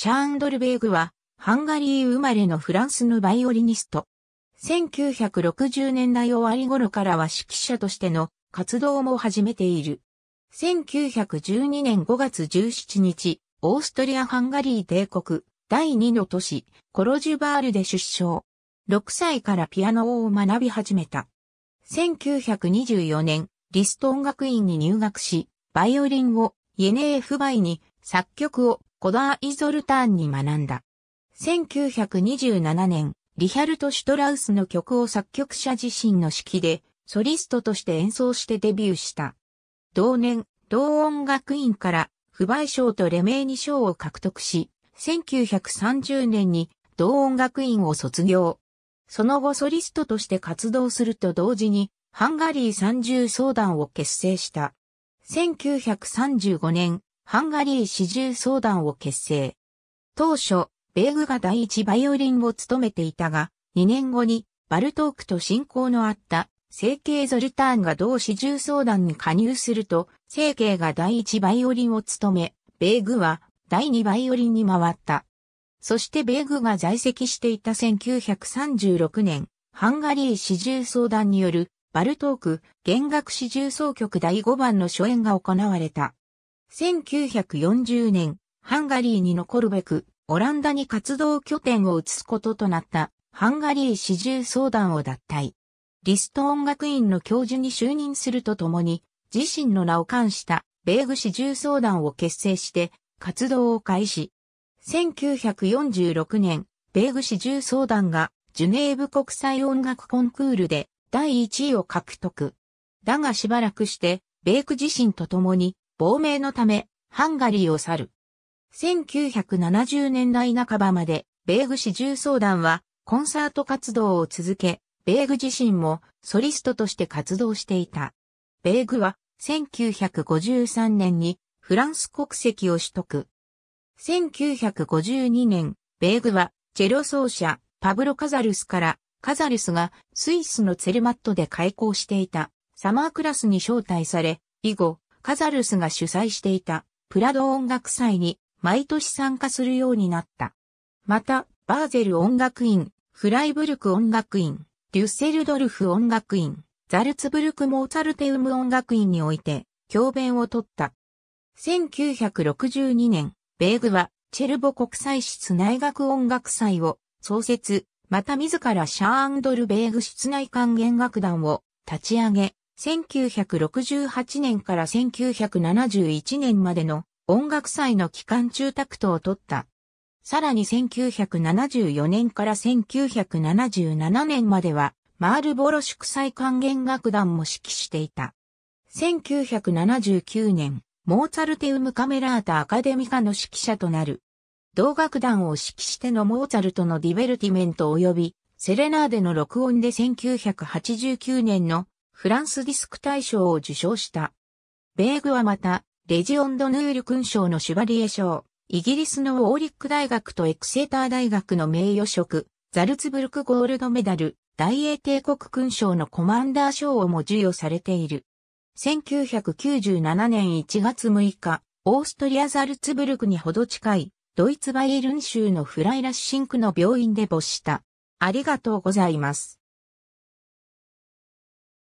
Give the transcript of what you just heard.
シャーンドルベーグは、ハンガリー生まれのフランスのバイオリニスト。1960年代終わり頃からは指揮者としての活動も始めている。1912年5月17日、オーストリア・ハンガリー帝国第2の都市、コロジュバールで出生。6歳からピアノを学び始めた。1924年、リスト音楽院に入学し、バイオリンをイエネーフバイに作曲をコダー・イゾルターンに学んだ。1927年、リヒャルト・シュトラウスの曲を作曲者自身の指揮で、ソリストとして演奏してデビューした。同年、同音楽院から不買賞とレメーニ賞を獲得し、1930年に同音楽院を卒業。その後ソリストとして活動すると同時に、ハンガリー三重相談を結成した。1935年、ハンガリー四重相談を結成。当初、ベーグが第一バイオリンを務めていたが、2年後にバルトークと親交のあった成形ゾルターンが同四重相談に加入すると、成形が第一バイオリンを務め、ベーグは第二バイオリンに回った。そしてベーグが在籍していた1936年、ハンガリー四重相談によるバルトーク弦楽四重奏曲第5番の初演が行われた。1940年、ハンガリーに残るべく、オランダに活動拠点を移すこととなったハンガリー四重相談を脱退。リスト音楽院の教授に就任するとともに、自身の名を冠した米グ四重相談を結成して活動を開始。1946年、米グ四重相談がジュネーブ国際音楽コンクールで第1位を獲得。だがしばらくして、米ク自身と共に亡命のため、ハンガリーを去る。1970年代半ばまで、ベーグ市重奏団は、コンサート活動を続け、ベーグ自身もソリストとして活動していた。ベーグは1953年にフランス国籍を取得。1952年、ベーグはチェロ奏者パブロ・カザルスからカザルスがスイスのツェルマットで開校していたサマークラスに招待され、以後、カザルスが主催していたプラド音楽祭に毎年参加するようになった。また、バーゼル音楽院、フライブルク音楽院、デュッセルドルフ音楽院、ザルツブルクモーツァルテウム音楽院において、教鞭を取った。1962年、ベーグは、チェルボ国際室内学音楽祭を創設、また自らシャーンドルベーグ室内管弦楽団を立ち上げ、1968年から1971年までの音楽祭の期間中タクトを取った。さらに1974年から1977年までは、マールボロ祝祭還元楽団も指揮していた。1979年、モーツァルテウムカメラータアカデミカの指揮者となる。同楽団を指揮してのモーツァルトのディベルティメント及びセレナーデの録音で1989年のフランスディスク大賞を受賞した。ベーグはまた、レジオンドヌール勲章のシュバリエ賞、イギリスのウォーリック大学とエクセーター大学の名誉職、ザルツブルクゴールドメダル、大英帝国勲章のコマンダー賞をも授与されている。1997年1月6日、オーストリアザルツブルクにほど近い、ドイツバイエルン州のフライラッシンクの病院で没した。ありがとうございます。